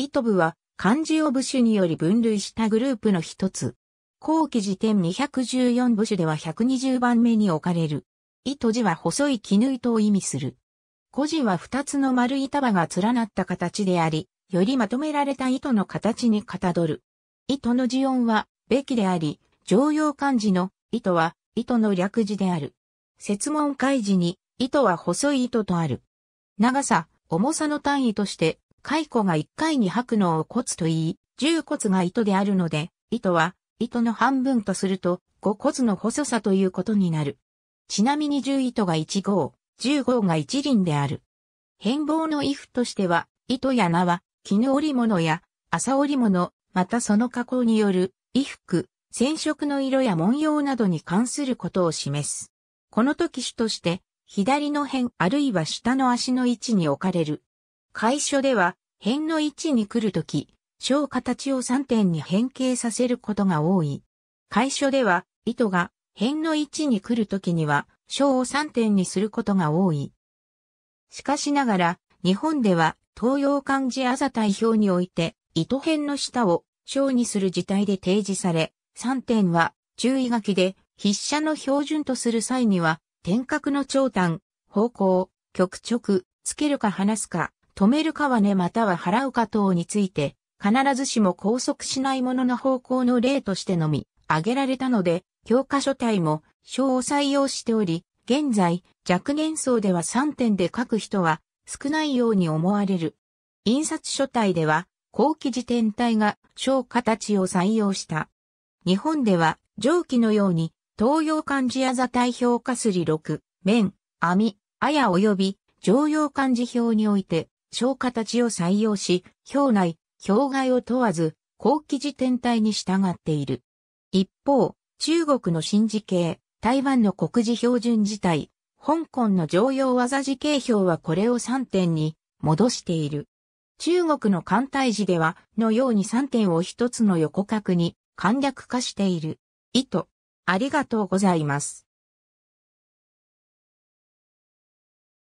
糸部は漢字を部首により分類したグループの一つ。後期辞典214部首では120番目に置かれる。糸字は細い絹糸を意味する。古字は二つの丸板場が連なった形であり、よりまとめられた糸の形にかたどる。糸の字音は、べきであり、常用漢字の糸は、糸の略字である。説問開示に、糸は細い糸とある。長さ、重さの単位として、雇が一回に吐くのを骨と言い、十骨が糸であるので、糸は、糸の半分とすると、五骨の細さということになる。ちなみに十糸が一号、十号が一輪である。変貌の衣服としては、糸や縄、絹織物や、麻織物、またその加工による、衣服、染色の色や文様などに関することを示す。この時主として、左の辺あるいは下の足の位置に置かれる。楷書では、辺の位置に来るとき、小形を3点に変形させることが多い。楷書では、糸が辺の位置に来るときには、小を3点にすることが多い。しかしながら、日本では、東洋漢字あざ代表において、糸辺の下を小にする事態で提示され、3点は注意書きで、筆者の標準とする際には、点角の長短、方向、曲直、つけるか離すか、止めるかはねまたは払うか等について、必ずしも拘束しないものの方向の例としてのみ、挙げられたので、教科書体も、小を採用しており、現在、若年層では3点で書く人は少ないように思われる。印刷書体では、後期時点体が小形を採用した。日本では、上記のように、東洋漢字や座体表価すり6、面、網、あや及び、常用漢字表において、小形を採用し、表内、表外を問わず、後期時天体に従っている。一方、中国の新時系、台湾の国時標準時体、香港の常用技時系表はこれを3点に戻している。中国の艦隊時では、のように3点を一つの横角に簡略化している。意図、ありがとうございます。